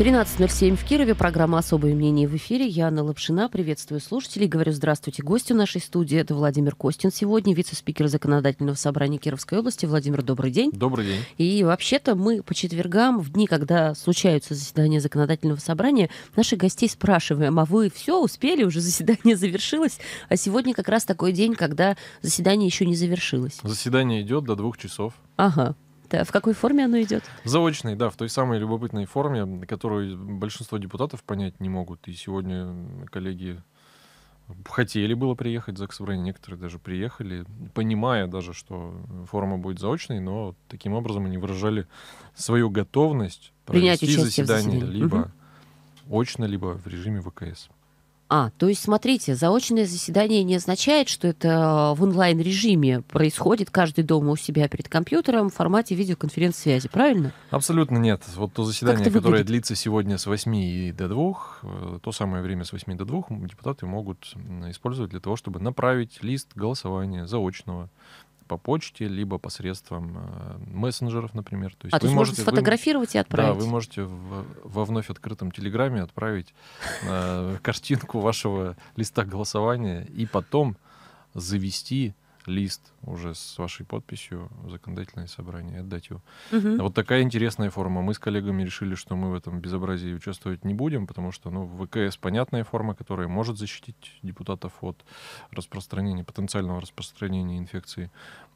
13.07 в Кирове. Программа «Особое мнение» в эфире. Я Анна Лапшина. Приветствую слушателей. Говорю здравствуйте гостю нашей студии. Это Владимир Костин сегодня, вице-спикер Законодательного собрания Кировской области. Владимир, добрый день. Добрый день. И вообще-то мы по четвергам, в дни, когда случаются заседания Законодательного собрания, наших гостей спрашиваем, а вы все, успели, уже заседание завершилось? А сегодня как раз такой день, когда заседание еще не завершилось. Заседание идет до двух часов. Ага. Да, в какой форме оно идет? В заочной, да, в той самой любопытной форме, которую большинство депутатов понять не могут. И сегодня коллеги хотели было приехать в ЗАГС Собрания, некоторые даже приехали, понимая даже, что форма будет заочной, но таким образом они выражали свою готовность провести Принять заседание в либо угу. очно, либо в режиме ВКС. А, то есть, смотрите, заочное заседание не означает, что это в онлайн-режиме происходит, каждый дома у себя перед компьютером в формате видеоконференц-связи, правильно? Абсолютно нет. Вот то заседание, которое длится сегодня с 8 и до 2, э, то самое время с 8 до 2 депутаты могут использовать для того, чтобы направить лист голосования заочного по почте, либо посредством э, мессенджеров, например. То есть а вы то есть можете сфотографировать вы, и отправить? Да, вы можете в, во вновь открытом телеграме отправить э, картинку вашего листа голосования и потом завести лист уже с вашей подписью в законодательное собрание отдать его. Угу. вот такая интересная форма. Мы с коллегами решили, что мы в этом безобразии участвовать не будем, потому что ну, ВКС понятная форма, которая может защитить депутатов от распространения, потенциального распространения инфекции.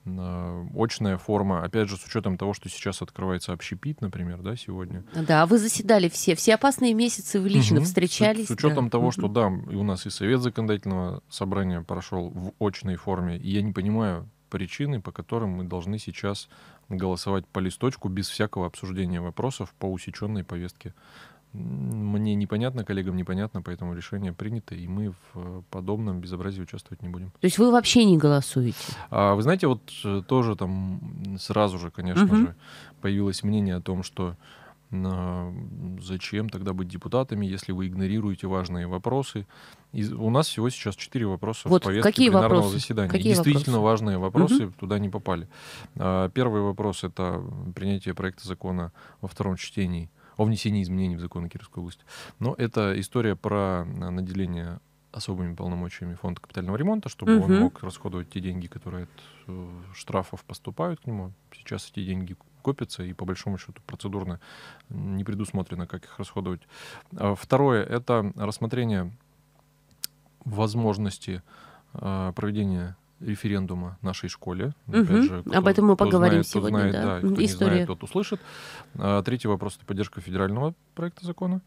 Э, очная форма, опять же, с учетом того, что сейчас открывается общепит, например, да, сегодня. Да, вы заседали все, все опасные месяцы вы лично угу. встречались. С, с учетом да. того, что, да, и у нас и Совет законодательного собрания прошел в очной форме, и я не понимаю, причины, по которым мы должны сейчас голосовать по листочку без всякого обсуждения вопросов по усеченной повестке. Мне непонятно, коллегам непонятно, поэтому решение принято, и мы в э, подобном безобразии участвовать не будем. То есть вы вообще не голосуете? А, вы знаете, вот э, тоже там сразу же, конечно угу. же, появилось мнение о том, что Зачем тогда быть депутатами, если вы игнорируете важные вопросы? И у нас всего сейчас четыре вопроса вот в повестке какие пленарного вопросы? заседания. Какие Действительно вопросы? важные вопросы угу. туда не попали. А, первый вопрос — это принятие проекта закона во втором чтении о внесении изменений в закон о Кировской области. Но это история про а, наделение особыми полномочиями фонда капитального ремонта, чтобы угу. он мог расходовать те деньги, которые от э, штрафов поступают к нему. Сейчас эти деньги копятся, и по большому счету процедурно не предусмотрено, как их расходовать. А, второе — это рассмотрение возможности а, проведения референдума нашей школе. Угу. Опять же, кто, Об этом мы поговорим знает, сегодня. Знает, да. Да, кто История. не знает, тот услышит. А, третий вопрос — это поддержка федерального проекта закона.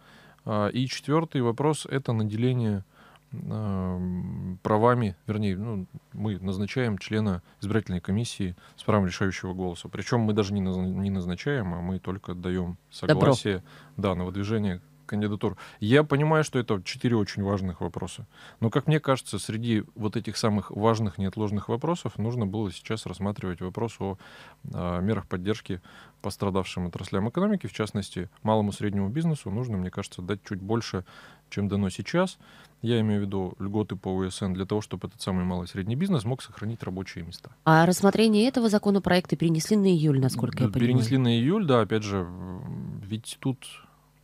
И четвертый вопрос — это наделение Эм, правами, вернее, ну, мы назначаем члена избирательной комиссии с правом решающего голоса. Причем мы даже не назначаем, а мы только даем согласие Добро. да, на выдвижение кандидатур. Я понимаю, что это четыре очень важных вопроса. Но, как мне кажется, среди вот этих самых важных неотложных вопросов нужно было сейчас рассматривать вопрос о, о а, мерах поддержки пострадавшим отраслям экономики, в частности, малому и среднему бизнесу нужно, мне кажется, дать чуть больше, чем дано сейчас. Я имею в виду льготы по УСН для того, чтобы этот самый малый и средний бизнес мог сохранить рабочие места. А рассмотрение этого законопроекта перенесли на июль, насколько я понимаю? Перенесли на июль, да, опять же, ведь тут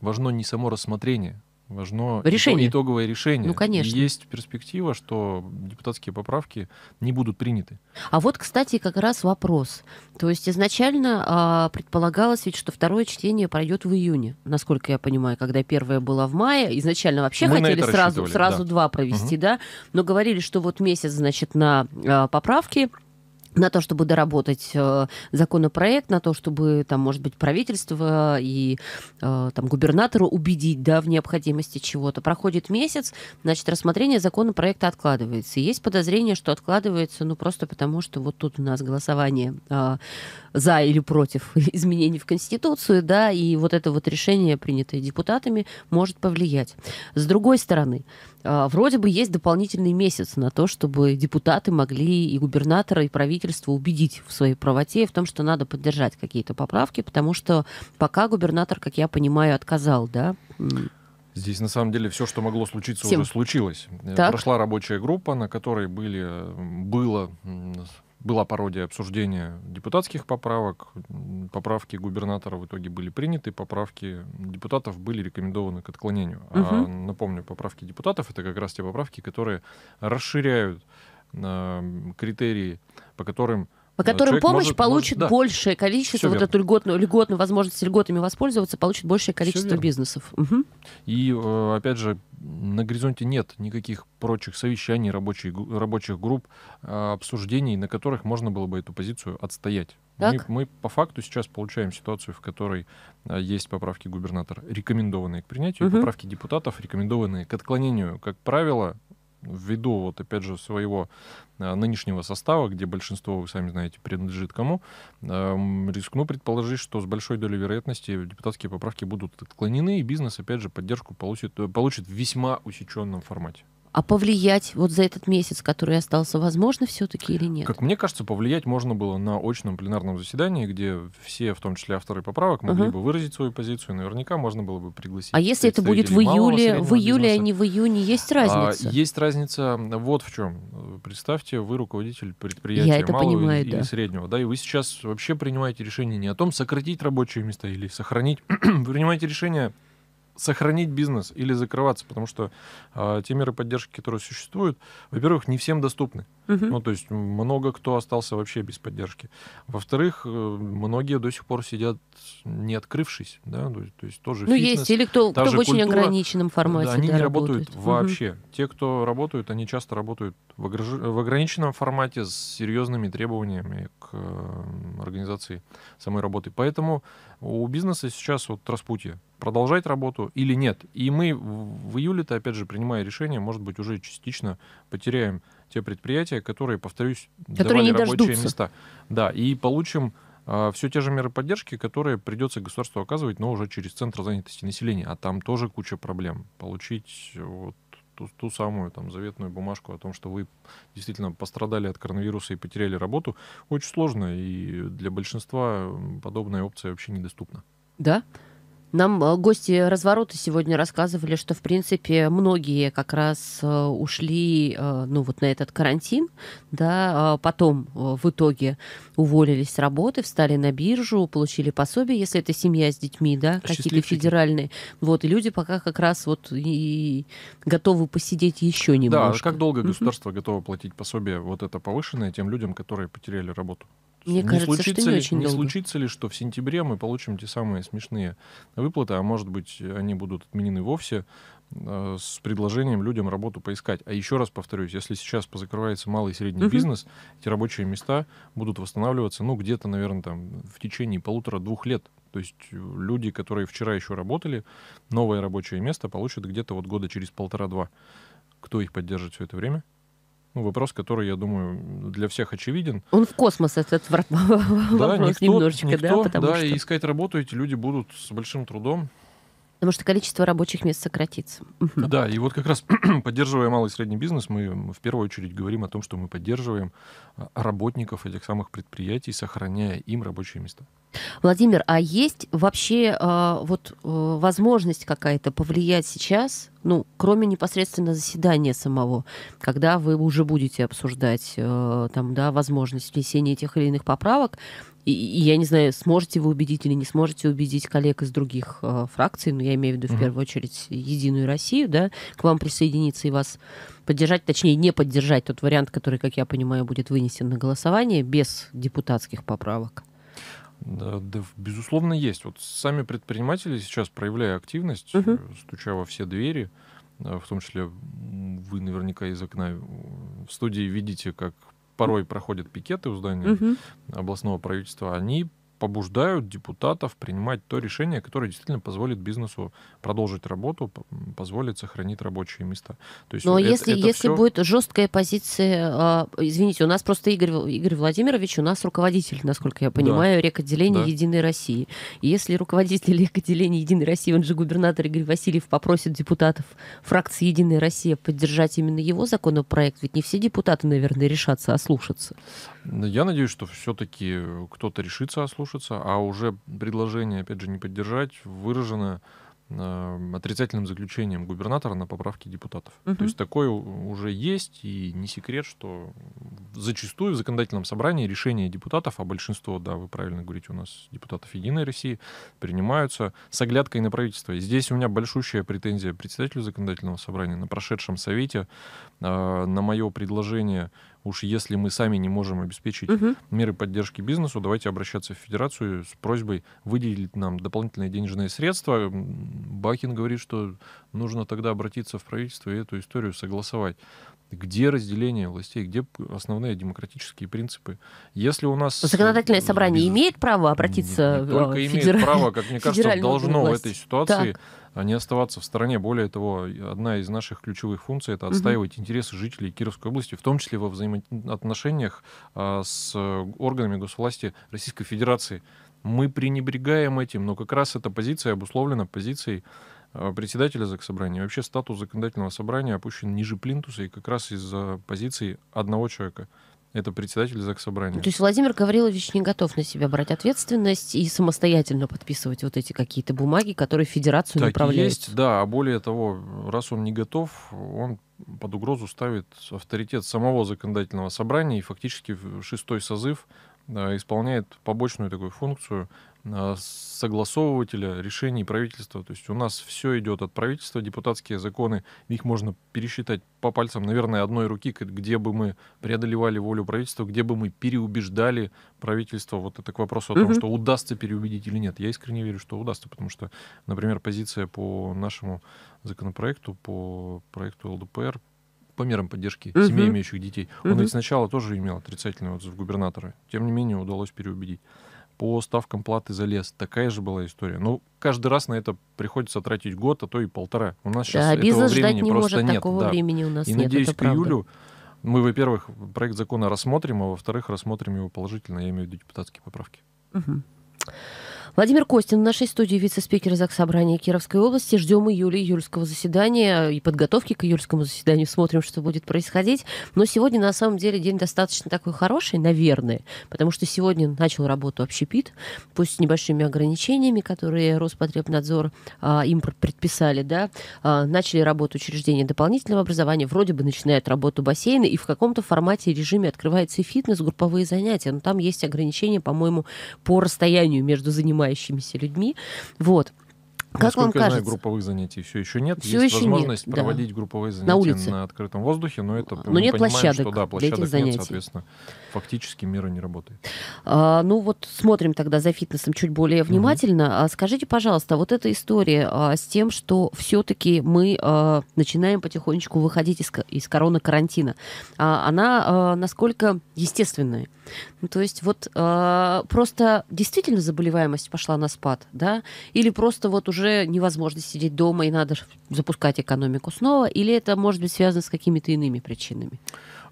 важно не само рассмотрение, важно решение. итоговое решение. Ну, конечно. есть перспектива, что депутатские поправки не будут приняты. А вот, кстати, как раз вопрос. То есть изначально а, предполагалось ведь, что второе чтение пройдет в июне, насколько я понимаю, когда первое было в мае. Изначально вообще Мы хотели сразу, сразу да. два провести, угу. да, но говорили, что вот месяц, значит, на а, поправки на то, чтобы доработать э, законопроект, на то, чтобы там, может быть, правительство и э, там губернатора убедить, да, в необходимости чего-то. Проходит месяц, значит, рассмотрение законопроекта откладывается. И есть подозрение, что откладывается, ну, просто потому, что вот тут у нас голосование э, за или против изменений в Конституцию, да, и вот это вот решение, принятое депутатами, может повлиять. С другой стороны, а, вроде бы есть дополнительный месяц на то, чтобы депутаты могли и губернатора, и правительство убедить в своей правоте в том, что надо поддержать какие-то поправки, потому что пока губернатор, как я понимаю, отказал, да? Здесь на самом деле все, что могло случиться, Всем. уже случилось. Э, так. Прошла рабочая группа, на которой были, э, было была пародия обсуждения депутатских поправок, поправки губернатора в итоге были приняты, поправки депутатов были рекомендованы к отклонению. Угу. А, напомню, поправки депутатов это как раз те поправки, которые расширяют э, критерии, по которым по ну, которым помощь может, получит может, да. большее количество, вот эту льготную, льготную возможность льготами воспользоваться, получит большее количество бизнесов. Угу. И, э, опять же, на горизонте нет никаких прочих совещаний, рабочих, рабочих групп, э, обсуждений, на которых можно было бы эту позицию отстоять. Мы, мы по факту сейчас получаем ситуацию, в которой а, есть поправки губернатора, рекомендованные к принятию, угу. поправки депутатов, рекомендованные к отклонению. Как правило, ввиду, вот опять же, своего э, нынешнего состава, где большинство, вы сами знаете, принадлежит кому, эм, рискну предположить, что с большой долей вероятности депутатские поправки будут отклонены, и бизнес, опять же, поддержку получит, э, получит в весьма усеченном формате. А повлиять вот за этот месяц, который остался, возможно все-таки или нет? Как мне кажется, повлиять можно было на очном пленарном заседании, где все, в том числе авторы поправок, могли угу. бы выразить свою позицию, наверняка можно было бы пригласить. А если это будет в июле, в июле, а бизнеса. а не в июне, есть а, разница? А, есть разница вот в чем. Представьте, вы руководитель предприятия Я это малого понимаю, или, да. или среднего, да, и вы сейчас вообще принимаете решение не о том, сократить рабочие места или сохранить, вы принимаете решение сохранить бизнес или закрываться, потому что э, те меры поддержки, которые существуют, во-первых, не всем доступны. Угу. Ну, то есть много кто остался вообще без поддержки. Во-вторых, э, многие до сих пор сидят не открывшись, да, то, то есть тоже Ну, фитнес, есть, или кто, кто в культура, очень ограниченном формате, да, Они не работают, работают вообще. Угу. Те, кто работают, они часто работают в, огр... в ограниченном формате с серьезными требованиями к э, организации самой работы. Поэтому у бизнеса сейчас вот распутье продолжать работу или нет. И мы в июле-то, опять же, принимая решение, может быть, уже частично потеряем те предприятия, которые, повторюсь, которые давали рабочие места. Да, и получим а, все те же меры поддержки, которые придется государству оказывать, но уже через Центр занятости населения. А там тоже куча проблем. Получить вот ту, ту самую там заветную бумажку о том, что вы действительно пострадали от коронавируса и потеряли работу, очень сложно, и для большинства подобная опция вообще недоступна. Да? Нам э, гости разворота сегодня рассказывали, что, в принципе, многие как раз э, ушли, э, ну, вот на этот карантин, да, а потом в итоге уволились с работы, встали на биржу, получили пособие, если это семья с детьми, да, какие-то федеральные. Вот, и люди пока как раз вот и готовы посидеть еще немножко. Да, как долго государство готово платить пособие вот это повышенное тем людям, которые потеряли работу? Мне не кажется, случится что не ли, очень не случится ли, что в сентябре мы получим те самые смешные выплаты, а может быть, они будут отменены вовсе э, с предложением людям работу поискать. А еще раз повторюсь, если сейчас позакрывается малый и средний угу. бизнес, эти рабочие места будут восстанавливаться, ну, где-то, наверное, там в течение полутора-двух лет. То есть э, люди, которые вчера еще работали, новое рабочее место получат где-то вот года через полтора-два. Кто их поддержит все это время? Ну, вопрос, который, я думаю, для всех очевиден. Он в космос, этот вопрос да, никто, немножечко, никто, да? Потому да, что... и искать работу эти люди будут с большим трудом потому что количество рабочих мест сократится. Да, и вот как раз поддерживая малый и средний бизнес, мы в первую очередь говорим о том, что мы поддерживаем а, работников этих самых предприятий, сохраняя им рабочие места. Владимир, а есть вообще э, вот э, возможность какая-то повлиять сейчас, ну, кроме непосредственно заседания самого, когда вы уже будете обсуждать э, там, да, возможность внесения тех или иных поправок, и, и я не знаю, сможете вы убедить или не сможете убедить коллег из других э, фракций, но я имею в виду mm-hmm. в первую очередь Единую Россию, да, к вам присоединиться и вас поддержать, точнее не поддержать тот вариант, который, как я понимаю, будет вынесен на голосование без депутатских поправок. Да, да, безусловно, есть. Вот сами предприниматели сейчас, проявляя активность, угу. стуча во все двери, э, в том числе вы наверняка из окна э, в студии видите, как порой проходят пикеты у здания угу. областного правительства, они побуждают депутатов принимать то решение, которое действительно позволит бизнесу продолжить работу, позволит сохранить рабочие места. То есть Но это, если, это если все... будет жесткая позиция, а, извините, у нас просто Игорь, Игорь Владимирович, у нас руководитель, насколько я понимаю, да. рекотделения да. Единой России. если руководитель рекотделения Единой России, он же губернатор Игорь Васильев, попросит депутатов фракции Единая Россия поддержать именно его законопроект, ведь не все депутаты, наверное, решатся ослушаться. А ну, я надеюсь, что все-таки э, кто-то решится ослушаться, а уже предложение, опять же, не поддержать, выражено э, отрицательным заключением губернатора на поправки депутатов. Угу. То есть такое уже есть, и не секрет, что зачастую в законодательном собрании решения депутатов, а большинство, да, вы правильно говорите, у нас депутатов Единой России, принимаются с оглядкой на правительство. И здесь у меня большущая претензия председателю законодательного собрания на прошедшем совете э, на мое предложение уж если мы сами не можем обеспечить угу. меры поддержки бизнесу, давайте обращаться в федерацию с просьбой выделить нам дополнительные денежные средства. Бакин говорит, что нужно тогда обратиться в правительство и эту историю согласовать. Где разделение властей, где основные демократические принципы? Если у нас... Э, Законодательное собрание имеет право обратиться... Не только в... Э, имеет федер... право, как мне кажется, должно власть. в этой ситуации... Так не оставаться в стороне. Более того, одна из наших ключевых функций — это отстаивать угу. интересы жителей Кировской области, в том числе во взаимоотношениях а, с органами госвласти Российской Федерации. Мы пренебрегаем этим, но как раз эта позиция обусловлена позицией а, председателя собрания Вообще статус законодательного собрания опущен ниже плинтуса и как раз из-за позиции одного человека — это председатель Заксобрания. То есть Владимир Гаврилович не готов на себя брать ответственность и самостоятельно подписывать вот эти какие-то бумаги, которые федерацию так направляют? есть, да. А более того, раз он не готов, он под угрозу ставит авторитет самого законодательного собрания и фактически шестой созыв э, исполняет побочную такую функцию а, согласовывателя решений правительства. То есть у нас все идет от правительства, депутатские законы, их можно пересчитать по пальцам, наверное, одной руки, где бы мы преодолевали волю правительства, где бы мы переубеждали правительство. Вот это к вопросу о том, что удастся переубедить или нет. Я искренне верю, что удастся, потому что, например, позиция по нашему законопроекту, по проекту ЛДПР, по мерам поддержки угу. семей имеющих детей, угу. он ведь сначала тоже имел отрицательный отзыв губернатора. Тем не менее, удалось переубедить по ставкам платы за лес. Такая же была история. Ну каждый раз на это приходится тратить год, а то и полтора. У нас сейчас этого времени не просто может, нет. Такого да. времени у нас и нет, надеюсь, это к правда. июлю мы, во-первых, проект закона рассмотрим, а во-вторых, рассмотрим его положительно, я имею в виду депутатские поправки. Угу. Владимир Костин в нашей студии вице-спикер ЗАГС Собрания Кировской области. Ждем июля июльского заседания и подготовки к июльскому заседанию. Смотрим, что будет происходить. Но сегодня, на самом деле, день достаточно такой хороший, наверное, потому что сегодня начал работу общепит, пусть с небольшими ограничениями, которые Роспотребнадзор а, им предписали, да, а, начали работу учреждения дополнительного образования, вроде бы начинает работу бассейны, и в каком-то формате и режиме открывается и фитнес, групповые занятия, но там есть ограничения, по-моему, по расстоянию между занимаемыми занимающимися людьми. Вот. А как Насколько вам кажется? знаю, групповых занятий все еще нет. Все Есть еще возможность нет, проводить да. групповые занятия на, улице. на открытом воздухе, но это но мы нет понимаем, площадок что да, площадок для этих занятий. соответственно фактически мера не работает. А, ну вот смотрим тогда за фитнесом чуть более внимательно. Угу. скажите, пожалуйста, вот эта история а, с тем, что все-таки мы а, начинаем потихонечку выходить из, из корона карантина, а, она а, насколько естественная? Ну, то есть вот а, просто действительно заболеваемость пошла на спад, да? Или просто вот уже невозможно сидеть дома и надо запускать экономику снова? Или это может быть связано с какими-то иными причинами?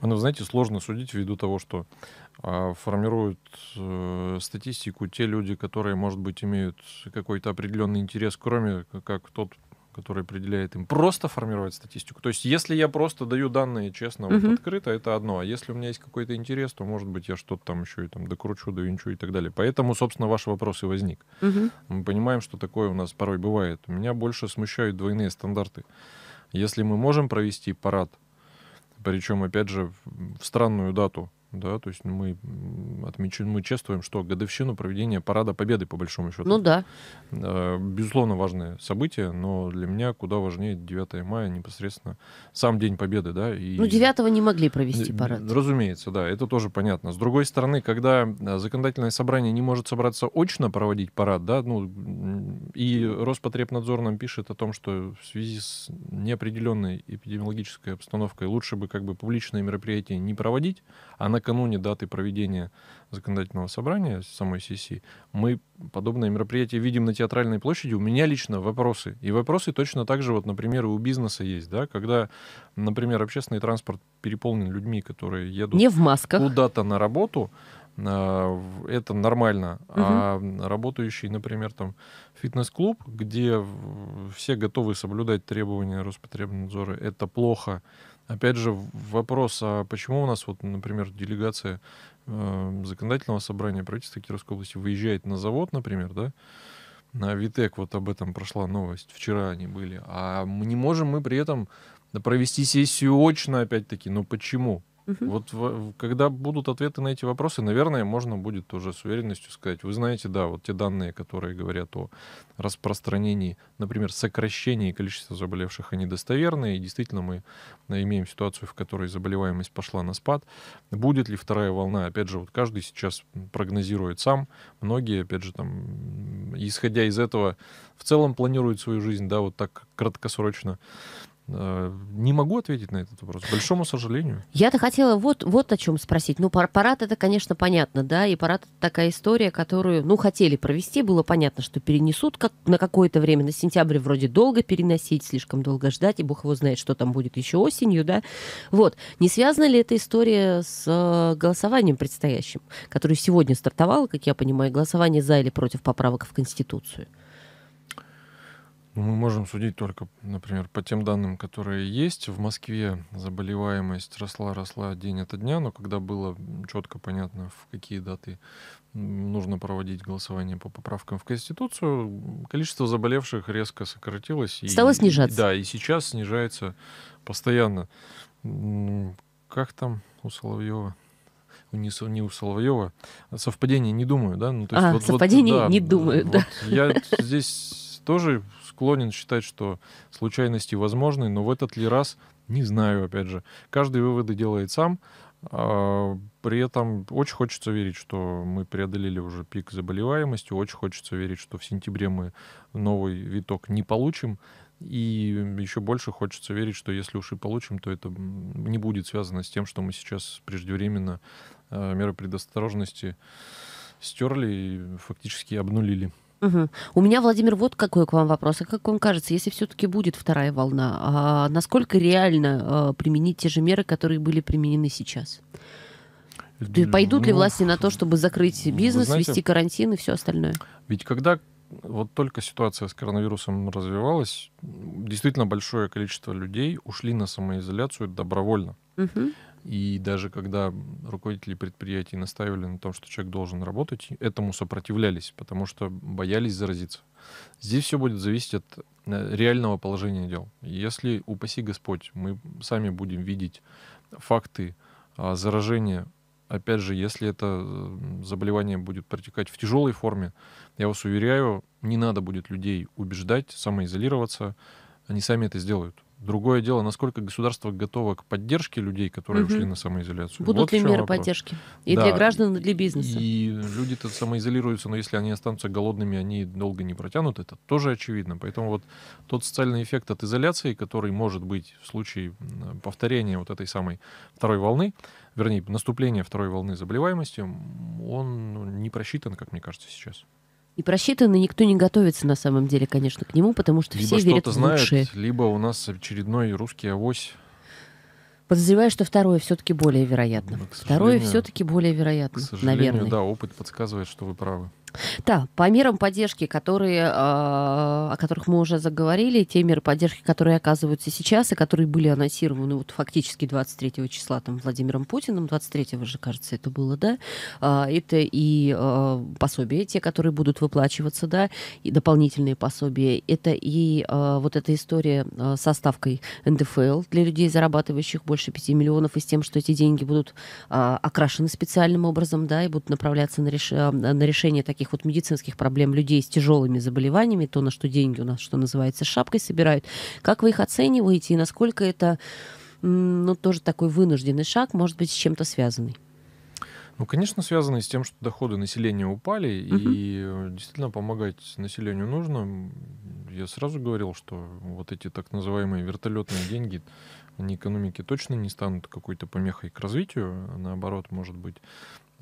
Оно, ну, знаете, сложно судить ввиду того, что а, формируют э, статистику те люди, которые, может быть, имеют какой-то определенный интерес, кроме как тот, который определяет им просто формировать статистику. То есть, если я просто даю данные честно, uh-huh. вот открыто, это одно. А если у меня есть какой-то интерес, то, может быть, я что-то там еще и там докручу, довинчу и так далее. Поэтому, собственно, ваш вопрос и возник. Uh-huh. Мы понимаем, что такое у нас порой бывает. Меня больше смущают двойные стандарты. Если мы можем провести парад причем, опять же, в странную дату да, то есть мы отмечаем, мы чествуем, что годовщину проведения Парада Победы, по большому счету. Ну да. Э, безусловно, важное событие, но для меня куда важнее 9 мая непосредственно сам День Победы, да. И... Ну, 9 не могли провести парад. Разумеется, да, это тоже понятно. С другой стороны, когда э, законодательное собрание не может собраться очно проводить парад, да, ну, и Роспотребнадзор нам пишет о том, что в связи с неопределенной эпидемиологической обстановкой лучше бы как бы публичные мероприятия не проводить, а на накануне даты проведения законодательного собрания самой сессии, мы подобное мероприятие видим на театральной площади. У меня лично вопросы. И вопросы точно так же, вот, например, у бизнеса есть, да, когда, например, общественный транспорт переполнен людьми, которые едут куда-то на работу, а, это нормально. Угу. А работающий, например, там фитнес-клуб, где все готовы соблюдать требования Роспотребнадзора, это плохо. Опять же, вопрос, а почему у нас, вот, например, делегация э, законодательного собрания правительства Кировской области выезжает на завод, например, да, на Витек вот об этом прошла новость, вчера они были, а мы не можем мы при этом провести сессию очно, опять-таки, но ну почему? Угу. Вот в, когда будут ответы на эти вопросы, наверное, можно будет тоже с уверенностью сказать, вы знаете, да, вот те данные, которые говорят о распространении, например, сокращении количества заболевших, они достоверные, и действительно мы имеем ситуацию, в которой заболеваемость пошла на спад. Будет ли вторая волна? Опять же, вот каждый сейчас прогнозирует сам, многие, опять же, там, исходя из этого, в целом планируют свою жизнь, да, вот так краткосрочно. Э, не могу ответить на этот вопрос, к большому сожалению. Я-то хотела вот, вот о чем спросить. Ну, парад это, конечно, понятно, да, и парад это такая история, которую, ну, хотели провести, было понятно, что перенесут как на какое-то время, на сентябрь вроде долго переносить, слишком долго ждать, и бог его знает, что там будет еще осенью, да. Вот. Не связана ли эта история с э, голосованием предстоящим, которое сегодня стартовало, как я понимаю, голосование за или против поправок в Конституцию? Ну, мы можем судить только, например, по тем данным, которые есть. В Москве заболеваемость росла, росла день ото дня, но когда было четко понятно, в какие даты нужно проводить голосование по поправкам в Конституцию, количество заболевших резко сократилось. Стало и, снижаться. Да, и сейчас снижается постоянно. Как там у Соловьева? не, не у Соловьева. Совпадение не думаю, да? Ну, то есть а, вот, совпадение вот, да, не думаю, вот да. Я здесь тоже склонен считать, что случайности возможны, но в этот ли раз не знаю, опять же. Каждый выводы делает сам. А, при этом очень хочется верить, что мы преодолели уже пик заболеваемости, очень хочется верить, что в сентябре мы новый виток не получим, и еще больше хочется верить, что если уж и получим, то это не будет связано с тем, что мы сейчас преждевременно а, меры предосторожности стерли и фактически обнулили. Угу. У меня, Владимир, вот какой к вам вопрос. А как вам кажется, если все-таки будет вторая волна, а насколько реально а, применить те же меры, которые были применены сейчас? Пойдут ну, ли власти на то, чтобы закрыть бизнес, знаете, вести карантин и все остальное? Ведь когда вот только ситуация с коронавирусом развивалась, действительно большое количество людей ушли на самоизоляцию добровольно. Угу. И даже когда руководители предприятий настаивали на том, что человек должен работать, этому сопротивлялись, потому что боялись заразиться. Здесь все будет зависеть от э, реального положения дел. Если, упаси Господь, мы сами будем видеть факты а, заражения, опять же, если это э, заболевание будет протекать в тяжелой форме, я вас уверяю, не надо будет людей убеждать, самоизолироваться, они сами это сделают. Другое дело, насколько государство готово к поддержке людей, которые угу. ушли на самоизоляцию. Будут вот ли меры вопрос. поддержки? И да. для граждан, и для бизнеса. И люди-то самоизолируются, но если они останутся голодными, они долго не протянут. Это тоже очевидно. Поэтому вот тот социальный эффект от изоляции, который может быть в случае повторения вот этой самой второй волны, вернее, наступления второй волны заболеваемости, он не просчитан, как мне кажется, сейчас. И просчитанно никто не готовится на самом деле, конечно, к нему, потому что либо все что верят в лучшее. Либо у нас очередной русский авось. Подозреваю, что второе все-таки более вероятно. Ну, второе все-таки более вероятно, к наверное. Да, опыт подсказывает, что вы правы. Да, по мерам поддержки, которые, а, о которых мы уже заговорили, те меры поддержки, которые оказываются сейчас и которые были анонсированы вот фактически 23 числа там Владимиром Путиным, 23 же, кажется, это было, да, а, это и а, пособия, те, которые будут выплачиваться, да, и дополнительные пособия, это и вот эта история со ставкой НДФЛ для людей, зарабатывающих больше 5 миллионов, и с тем, что эти деньги будут окрашены специальным образом, да, и будут направляться на, реш... на решение таких таких вот медицинских проблем людей с тяжелыми заболеваниями, то, на что деньги у нас, что называется, шапкой собирают. Как вы их оцениваете и насколько это, ну, тоже такой вынужденный шаг, может быть, с чем-то связанный? Ну, конечно, связано с тем, что доходы населения упали, угу. и действительно помогать населению нужно. Я сразу говорил, что вот эти так называемые вертолетные деньги, они экономике точно не станут какой-то помехой к развитию, а наоборот, может быть,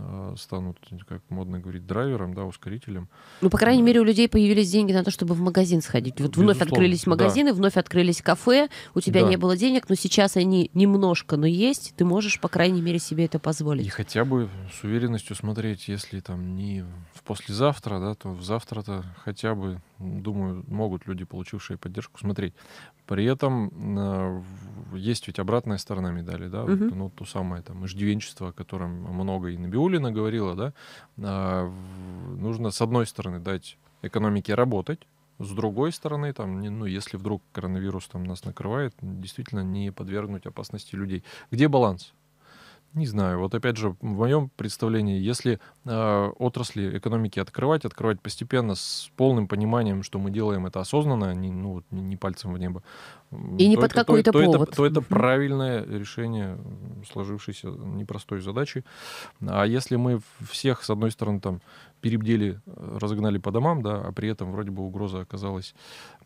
Э, станут, как модно говорить, драйвером, да, ускорителем. Ну, по крайней э, мере, у людей появились деньги на то, чтобы в магазин сходить. Вот Безусловно, вновь открылись магазины, да. вновь открылись кафе, у тебя да. не было денег, но сейчас они немножко, но есть, ты можешь, по крайней мере, себе это позволить. И хотя бы с уверенностью смотреть, если там не в послезавтра, да, то в завтра-то хотя бы думаю, могут люди, получившие поддержку, смотреть. При этом э, есть ведь обратная сторона медали, да, угу. вот, ну, то самое там иждивенчество, о котором много и Набиулина говорила, да, а, нужно, с одной стороны, дать экономике работать, с другой стороны, там, ну, если вдруг коронавирус там нас накрывает, действительно не подвергнуть опасности людей. Где баланс? Не знаю, вот опять же, в моем представлении, если э, отрасли экономики открывать, открывать постепенно с полным пониманием, что мы делаем это осознанно, а не, ну, не пальцем в небо. И не под какой-то повод. То это, то это правильное решение сложившейся непростой задачи. А если мы всех, с одной стороны, там перебдели, э, разогнали по домам, да, а при этом вроде бы угроза оказалась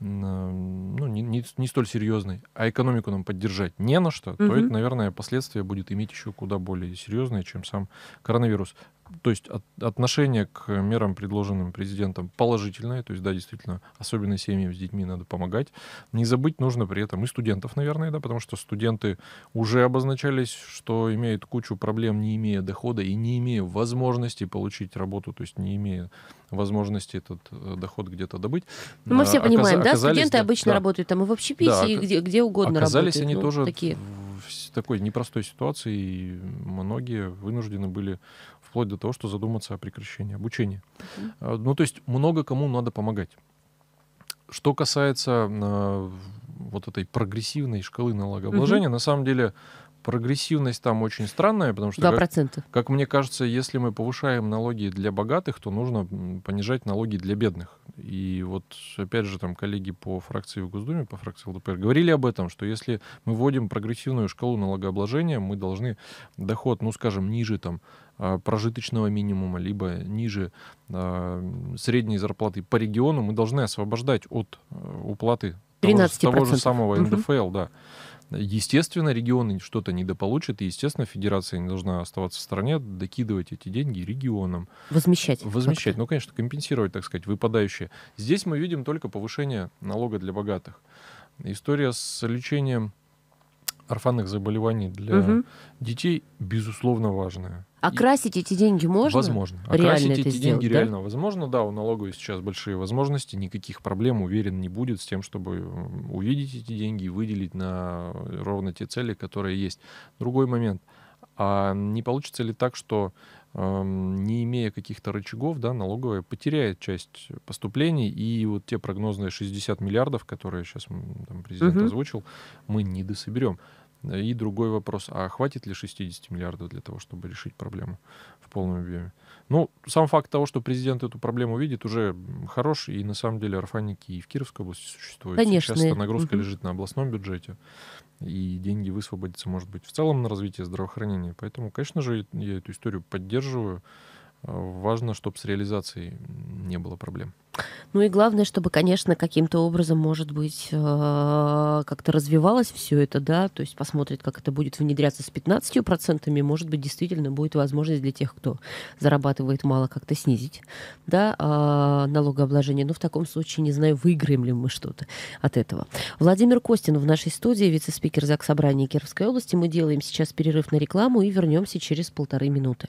э, ну, не, не, не столь серьезной, а экономику нам поддержать не на что, угу. то это, наверное, последствия будет иметь еще куда более серьезные, чем сам коронавирус то есть от, отношение к мерам, предложенным президентом, положительное. То есть, да, действительно, особенно семьям с детьми надо помогать. Не забыть нужно при этом и студентов, наверное, да, потому что студенты уже обозначались, что имеют кучу проблем, не имея дохода и не имея возможности получить работу, то есть не имея возможности этот э, доход где-то добыть. Ну, мы а, все Оказ... понимаем, да, студенты да, обычно да, работают там и в общепите, да, и где, где угодно оказались работают. Оказались они ну, тоже такие. в такой непростой ситуации, и многие вынуждены были вплоть до того, что задуматься о прекращении обучения. А, ну, то есть много кому надо помогать. Что касается а, вот этой прогрессивной шкалы налогообложения, на самом деле прогрессивность там очень странная, потому что... 2%. Как, как мне кажется, если мы повышаем налоги для богатых, то нужно понижать налоги для бедных. И вот, опять же, там коллеги по фракции в Госдуме, по фракции ЛДПР говорили об этом, что если мы вводим прогрессивную шкалу налогообложения, мы должны доход, ну, скажем, ниже там а, прожиточного минимума, либо ниже э, средней зарплаты по региону, мы должны освобождать от э, уплаты того, 13%. того же самого НДФЛ, угу. да. Естественно, регионы что-то недополучат, и, естественно, федерация не должна оставаться в стороне, докидывать эти деньги регионам. Возмещать. Возмещать, ну, конечно, компенсировать, так сказать, выпадающие. Здесь мы видим только повышение налога для богатых. История с лечением орфанных заболеваний для угу. детей, безусловно, важная. Окрасить и... эти деньги можно? Возможно. А реально Окрасить эти сделать, деньги да? реально возможно. Да, у налоговой сейчас большие возможности, никаких проблем, уверен, не будет с тем, чтобы увидеть эти деньги и выделить на ровно те цели, которые есть. Другой момент. А не получится ли так, что не имея каких-то рычагов, да, налоговая потеряет часть поступлений, и вот те прогнозные 60 миллиардов, которые сейчас там, президент угу. озвучил, мы не дособерем. И другой вопрос, а хватит ли 60 миллиардов для того, чтобы решить проблему в полном объеме? Ну, сам факт того, что президент эту проблему видит, уже хорош. И на самом деле орфаники и в Кировской области существуют. Конечно. Сейчас эта нагрузка угу. лежит на областном бюджете. И деньги высвободятся, может быть, в целом на развитие здравоохранения. Поэтому, конечно же, я эту историю поддерживаю. Важно, чтобы с реализацией не было проблем. Ну и главное, чтобы, конечно, каким-то образом, может быть, э, как-то развивалось все это, да, то есть посмотрит, как это будет внедряться с 15%, может быть, действительно будет возможность для тех, кто зарабатывает мало, как-то снизить, да, э, налогообложение. Но в таком случае, не знаю, выиграем ли мы что-то от этого. Владимир Костин в нашей студии, вице-спикер ЗАГС Собрания Кировской области. Мы делаем сейчас перерыв на рекламу и вернемся через полторы минуты.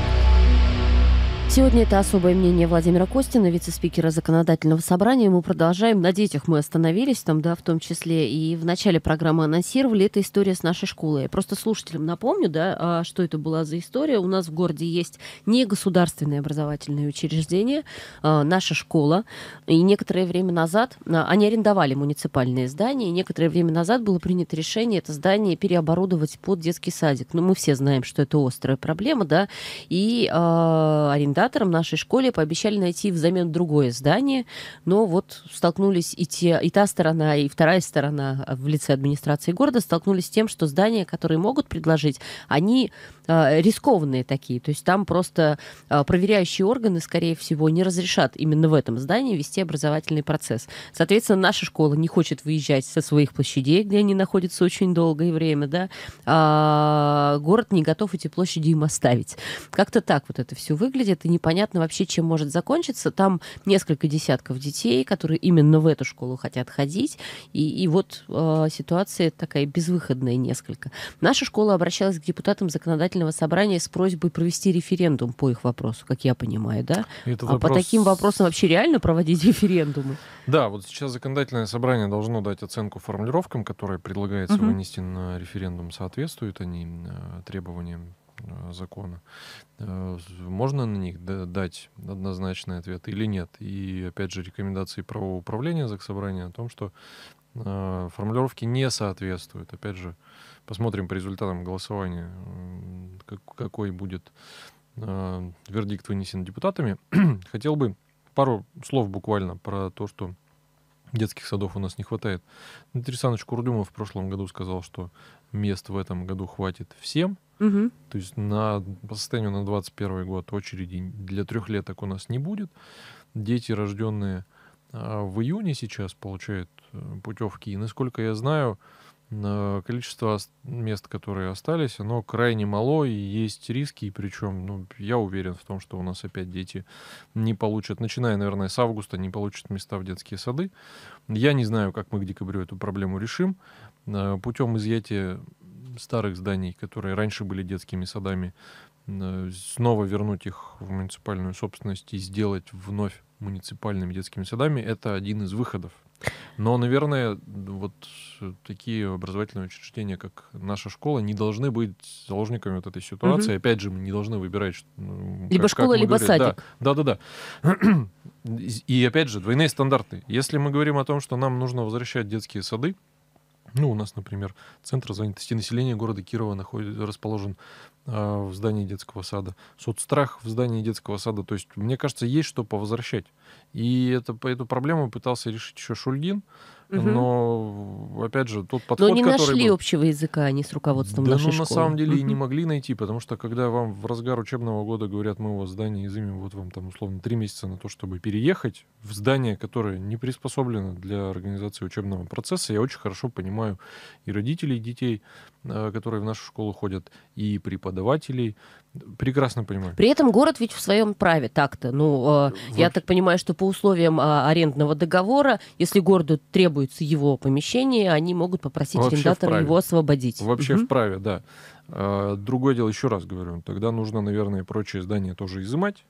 Сегодня это особое мнение Владимира Костина, вице-спикера законодательного собрания. Мы продолжаем. На детях мы остановились, там, да, в том числе и в начале программы анонсировали. эта история с нашей школой. Я просто слушателям напомню, да, а, что это была за история. У нас в городе есть негосударственные образовательное учреждение, а, наша школа. И некоторое время назад а, они арендовали муниципальные здания. И некоторое время назад было принято решение это здание переоборудовать под детский садик. Но ну, мы все знаем, что это острая проблема, да, и э, арендовали арендатором нашей школе пообещали найти взамен другое здание, но вот столкнулись и, те, и та сторона, и вторая сторона э, в лице администрации города столкнулись с тем, что здания, которые могут предложить, они э, рискованные такие, то есть там просто э, проверяющие органы, скорее всего, не разрешат именно в этом здании вести образовательный процесс. Соответственно, наша школа не хочет выезжать со своих площадей, где они находятся очень долгое время, да, а город не готов эти площади им оставить. Как-то так вот это все выглядит, и непонятно вообще, чем может закончиться. Там несколько десятков детей, которые именно в эту школу хотят ходить. И, и вот э, ситуация такая безвыходная несколько. Наша школа обращалась к депутатам законодательного собрания с просьбой провести референдум по их вопросу, как я понимаю, да? Это а вопрос... по таким вопросам вообще реально проводить референдумы? Да, вот сейчас законодательное собрание должно дать оценку формулировкам, которые предлагается угу. вынести на референдум. Соответствуют они а, требованиям Э, закона. Э, можно на них дать однозначный ответ или нет? И опять же рекомендации правового управления Заксобрания о том, что э, формулировки не соответствуют. Опять же, посмотрим по результатам голосования, какой будет вердикт вынесен депутатами. Хотел бы пару слов буквально про то, что детских садов у нас не хватает. Дмитрий Александрович Курдюмов в прошлом году сказал, что мест в этом году хватит всем – Мгм. То есть на, по состоянию на 21 год очереди для трехлеток у нас не будет. Дети, рожденные а, в июне сейчас, получают э, путевки. И насколько я знаю, количество мест, которые остались, оно крайне мало и есть риски. И причем, ну, я уверен в том, что у нас опять дети не получат, начиная, наверное, с августа, не получат места в детские сады. Я не знаю, как мы к декабрю эту проблему решим. Э, Путем изъятия старых зданий, которые раньше были детскими садами, э, снова вернуть их в муниципальную собственность и сделать вновь муниципальными детскими садами, это один из выходов. Но, наверное, вот такие образовательные учреждения, как наша школа, не должны быть заложниками вот этой ситуации. Угу. Опять же, мы не должны выбирать... Либо как, школа, как либо говорили. садик. Да, да, да. да. И опять же, двойные стандарты. Если мы говорим о том, что нам нужно возвращать детские сады, ну, у нас, например, Центр занятости населения города Кирова находит, расположен э, в здании детского сада. Соцстрах в здании детского сада. То есть, мне кажется, есть что повозвращать. И это, эту проблему пытался решить еще Шульгин. Но, опять же, тот подход, Но не нашли был... общего языка они а с руководством да, нашей ну, школы. на самом деле и не могли найти, потому что, когда вам в разгар учебного года говорят, мы у вас здание изымем, вот вам там, условно, три месяца на то, чтобы переехать в здание, которое не приспособлено для организации учебного процесса, я очень хорошо понимаю и родителей детей, э, которые в нашу школу ходят, и преподавателей, Прекрасно понимаю. При этом город ведь в своем праве так-то. Ну, э, вот. я так понимаю, что по условиям э, арендного договора, если городу требуется его помещение, они могут попросить Вообще арендатора его освободить. Вообще угу. вправе, да. Э, другое дело, еще раз говорю, тогда нужно, наверное, прочие здания тоже изымать.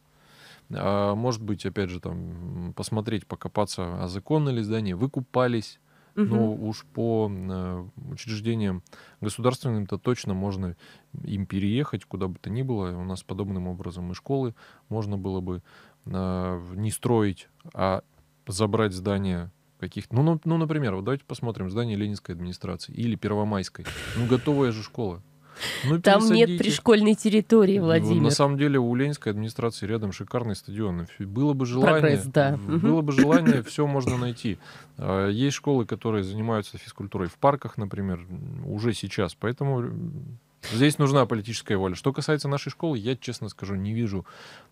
Э, может быть, опять же, там посмотреть, покопаться, а законно ли здание, выкупались Угу. Но уж по э, учреждениям государственным-то точно можно им переехать, куда бы то ни было. У нас подобным образом и школы можно было бы э, не строить, а забрать здание каких-то... Ну, ну, ну, например, вот давайте посмотрим здание Ленинской администрации или Первомайской. Ну, готовая же школа. Ну, Там нет пришкольной территории, ну, Владимир. На самом деле у Ленинской администрации рядом шикарный стадион. Было бы желание, Прогресс, да. было бы желание, все можно найти. А, есть школы, которые занимаются физкультурой в парках, например, уже сейчас. Поэтому Здесь нужна политическая воля. Что касается нашей школы, я, честно скажу, не вижу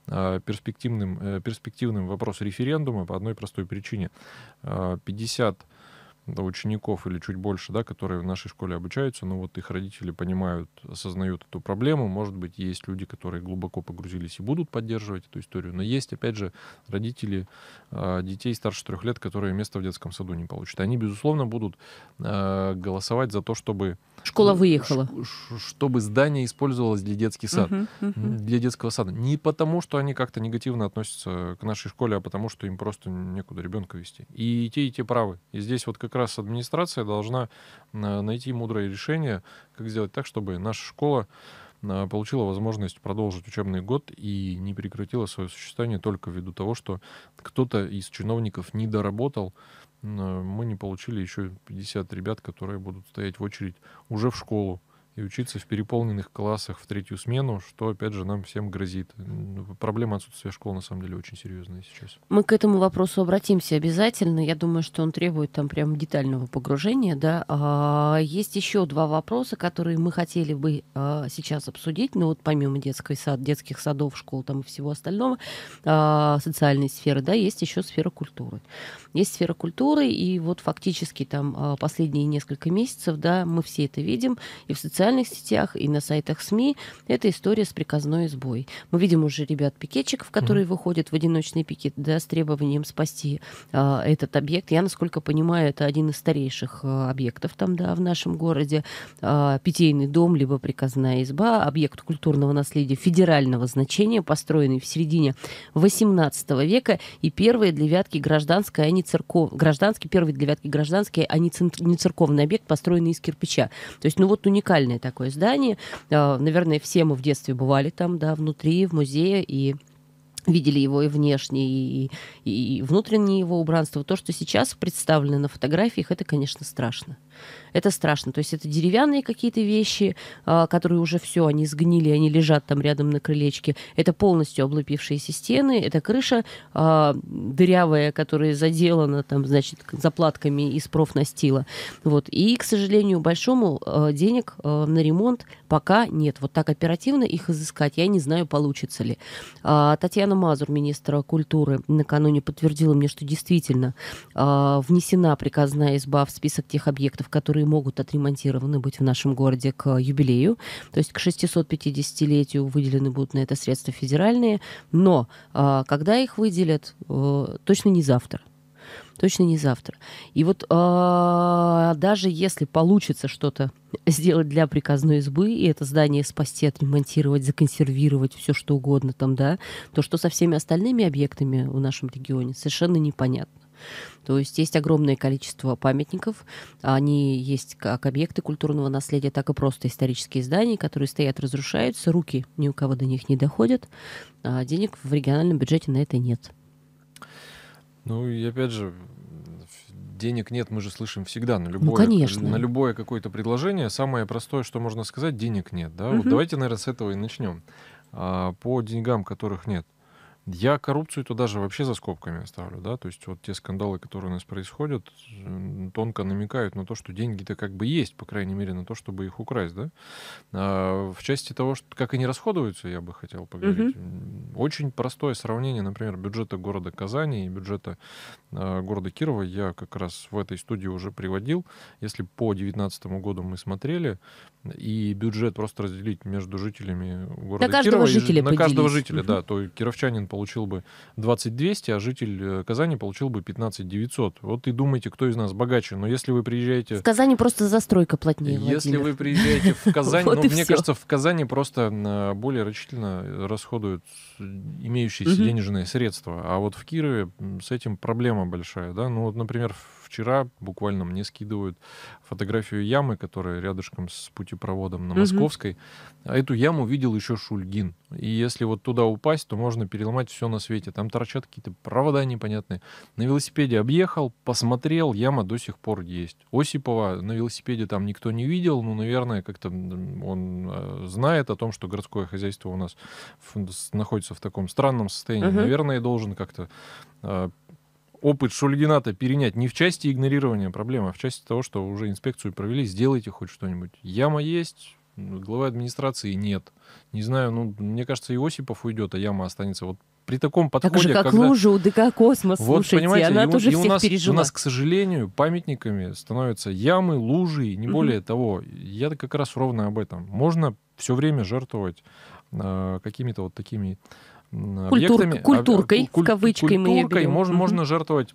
а, перспективным, э, перспективным вопрос референдума по одной простой причине. Э, а, 50 да, учеников или чуть больше, да, которые в нашей школе обучаются, но вот их родители понимают, осознают эту проблему. Может быть, есть люди, которые глубоко погрузились и будут поддерживать эту историю. Но есть, опять же, родители э, детей старше трех лет, которые место в детском саду не получат. Они, безусловно, будут э, голосовать за то, чтобы... Школа выехала. чтобы здание использовалось для детский сад, uh-huh, uh-huh. для детского сада. Не потому, что они как-то негативно относятся к нашей школе, а потому, что им просто некуда ребенка вести. И те, и те правы. И здесь вот как раз раз администрация должна э, найти мудрое решение, как сделать так, чтобы наша школа э, получила возможность продолжить учебный год и не прекратила свое существование только ввиду того, что кто-то из чиновников не доработал. Э, мы не получили еще 50 ребят, которые будут стоять в очередь уже в школу и учиться в переполненных классах в третью смену, что, опять же, нам всем грозит. Ну, проблема отсутствия школ, на самом деле, очень серьезная сейчас. Мы к этому вопросу обратимся обязательно. Я думаю, что он требует там прям детального погружения. Да? А, есть еще два вопроса, которые мы хотели бы а, сейчас обсудить. Ну вот помимо детской сад, детских садов, школ там и всего остального, а, социальной сферы, да, есть еще сфера культуры. Есть сфера культуры, и вот фактически там а, последние несколько месяцев, да, мы все это видим, и в социальной социальных сетях и на сайтах СМИ это история с приказной избой. Мы видим уже ребят-пикетчиков, которые mm выходят в одиночный пикет да, с требованием спасти э, этот объект. Я, насколько понимаю, это один из старейших э, объектов там, да, в нашем городе. Э, питейный дом, либо приказная изба, объект культурного наследия федерального значения, построенный в середине XVIII века, и первые для Вятки а не церков... гражданский первые для Вятки гражданские, они цин... не церковный объект, построенный из кирпича. То есть, ну вот уникальная уникальное такое здание. А, наверное, все мы в детстве бывали там, да, внутри, в музее, и видели его и внешне, и, и внутреннее его убранство. То, что сейчас представлено на фотографиях, это, конечно, страшно. Это страшно. То есть это деревянные какие-то вещи, а, которые уже все, они сгнили, они лежат там рядом на крылечке. Это полностью облупившиеся стены, это крыша а, дырявая, которая заделана там, значит, заплатками из профнастила. Вот. И, к сожалению, большому а, денег на ремонт пока нет. Вот так оперативно их изыскать, я не знаю, получится ли. Татьяна Мазур, министр культуры, накануне подтвердила мне, что действительно внесена приказная изба в список тех объектов, которые могут отремонтированы быть в нашем городе к юбилею, то есть к 650-летию выделены будут на это средства федеральные, но а, когда их выделят, э, точно не завтра точно не завтра. И вот а, даже если получится что-то сделать для приказной избы, и это здание спасти, отремонтировать, законсервировать, все что угодно там, да, то что со всеми остальными объектами в нашем регионе, совершенно непонятно. То есть есть огромное количество памятников. Они есть как объекты культурного наследия, так и просто исторические здания, которые стоят, разрушаются. Руки ни у кого до них не доходят. А денег в региональном бюджете на это нет. Ну и опять же, денег нет, мы же слышим всегда на ну, любое, ну, на любое какое-то предложение. Самое простое, что можно сказать, денег нет. Да? Угу. Вот давайте, наверное, с этого и начнем. А, по деньгам, которых нет. Я коррупцию то даже вообще за скобками оставлю, да, то есть вот те скандалы, которые у нас происходят, тонко намекают на то, что деньги-то как бы есть, по крайней мере, на то, чтобы их украсть, да. А в части того, что, как они расходуются, я бы хотел поговорить. Угу. Очень простое сравнение, например, бюджета города Казани и бюджета э, города Кирова я как раз в этой студии уже приводил. Если по 2019 году мы смотрели, и бюджет просто разделить между жителями города на каждого Кирова... Жителя на каждого жителя, угу. да. То кировчанин получил бы 2200, а житель э, Казани получил бы 15900. Вот и думайте, кто из нас богаче. Но если вы приезжаете... В Казани просто застройка плотнее, Владимир. Если вы приезжаете в Казань, ну, мне кажется, в Казани просто а, более рачительно э, расходуют имеющиеся денежные средства. А вот в Кирове с этим проблема большая, да. Ну вот, например, вчера буквально мне скидывают фотографию ямы, которая рядышком с путепроводом на Московской. Угу. Эту яму видел еще Шульгин. И если вот туда упасть, то можно переломать все на свете. Там торчат какие-то провода непонятные. На велосипеде объехал, посмотрел, яма до сих пор есть. Осипова на велосипеде там никто не видел, но ну, наверное, как-то он э, знает о том, что городское хозяйство у нас находится в таком странном состоянии. Угу. Наверное, должен как-то э, опыт Шульгината перенять не в части игнорирования проблемы, а в части того, что уже инспекцию провели, сделайте хоть что-нибудь. Яма есть, главы администрации нет. Не знаю, ну, мне кажется, и Осипов уйдет, а яма останется. Вот при таком подходе... Так же, как когда... лужа у ДК «Космос», вот, слушайте, понимаете, она и, тоже и всех у нас, пережила. У нас, к сожалению, памятниками становятся ямы, лужи, не mm-hmm. более того. Я как раз ровно об этом. Можно все время жертвовать э, какими-то вот такими Культур, объектами, культуркой, об, куль, в кавычкой мы ее берем. Можно, угу. можно жертвовать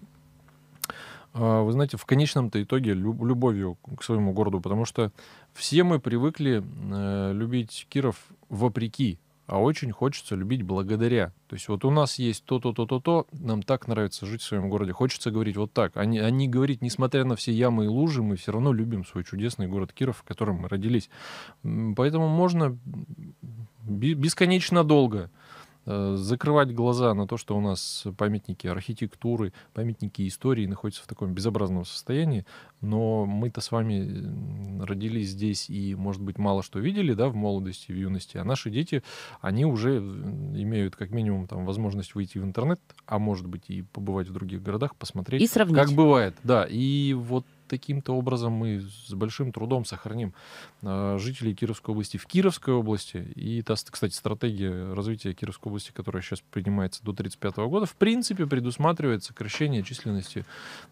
а, вы знаете, в конечном-то итоге любовью к своему городу, потому что все мы привыкли э, любить Киров вопреки, а очень хочется любить благодаря. То есть вот у нас есть то-то, то-то, то, нам так нравится жить в своем городе, хочется говорить вот так, они а не, а говорить, несмотря на все ямы и лужи, мы все равно любим свой чудесный город Киров, в котором мы родились. Поэтому можно бесконечно долго Э, закрывать глаза на то, что у нас памятники архитектуры, памятники истории находятся в таком безобразном состоянии, но мы-то с вами э, родились здесь и, может быть, мало что видели, да, в молодости, в юности, а наши дети, они уже э, имеют как минимум там возможность выйти в интернет, а может быть и побывать в других городах, посмотреть. И сравнить. Как бывает, да. И вот таким-то образом мы с большим трудом сохраним э, жителей Кировской области в Кировской области. И, та, кстати, стратегия развития Кировской области, которая сейчас принимается до 1935 года, в принципе предусматривает сокращение численности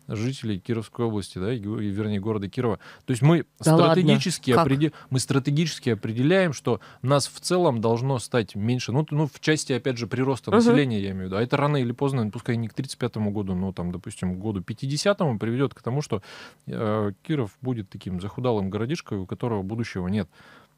жителей Кировской области, да, и, вернее, города Кирова. То есть мы, да стратегически, определ... мы стратегически определяем, что нас в целом должно стать меньше. Ну, ну в части, опять же, прироста угу. населения, я имею в виду. А это рано или поздно, пускай не к 1935 году, но, там, допустим, к году 50-му приведет к тому, что Э, Киров будет таким захудалым городишкой, у которого будущего нет.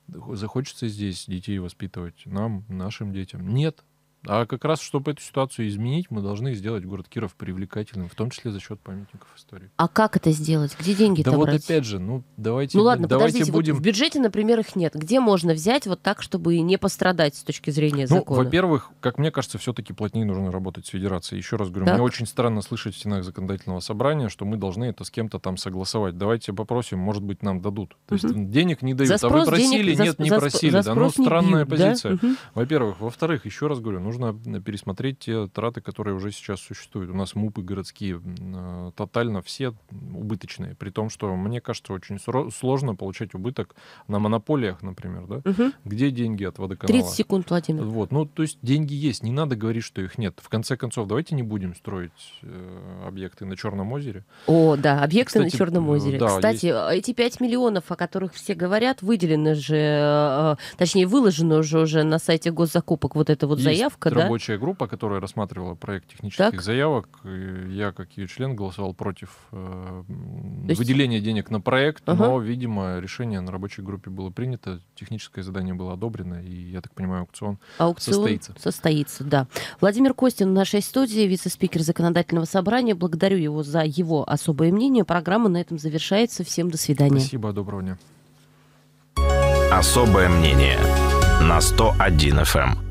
Захочется здесь детей воспитывать нам, нашим детям? Нет, а как раз, чтобы эту ситуацию изменить, мы должны сделать город Киров привлекательным, в том числе за счет памятников истории. А как это сделать? Где деньги Да вот брать? опять же, ну давайте, ну, ладно, давайте подождите, будем... Вот в бюджете, например, их нет. Где можно взять вот так, чтобы не пострадать с точки зрения ну, закона? ну, во-первых, как мне кажется, все-таки плотнее нужно работать с федерацией. Еще раз говорю, так? мне очень странно слышать в стенах законодательного собрания, что мы должны это с кем-то там согласовать. Давайте попросим, может быть, нам дадут. То есть угу. денег не дают, за спрос, а вы просили, денег, нет, за, не просили. За да, ну странная бьют, позиция. Да? Угу. Во-первых. Во-вторых, еще раз говорю, нужно нужно пересмотреть те траты, которые уже сейчас существуют. У нас МУПы городские э, тотально все убыточные, при том, что, мне кажется, очень сложно получать убыток на монополиях, например, да? Угу. Где деньги от водоканала? 30 секунд, Владимир. Вот, ну, то есть деньги есть, не надо говорить, что их нет. В конце концов, давайте не будем строить э, объекты на Черном озере. О, да, объекты Кстати, на Черном э, озере. Да, Кстати, есть... А эти 5 миллионов, о которых все говорят, выделены же, э, э точнее, выложено уже уже на сайте госзакупок вот эта вот есть. заявка Рабочая да? Рабочая группа, которая рассматривала проект технических так. заявок, я как ее член голосовал против э, есть... выделения денег на проект, ага. но, видимо, решение на рабочей группе было принято, техническое задание было одобрено, и, я так понимаю, аукцион, аукцион состоится. Состоится, да. Владимир Костин в нашей студии, вице-спикер законодательного собрания. Благодарю его за его особое мнение. Программа на этом завершается. Всем до свидания. Спасибо, доброго дня. Особое мнение на 101 FM.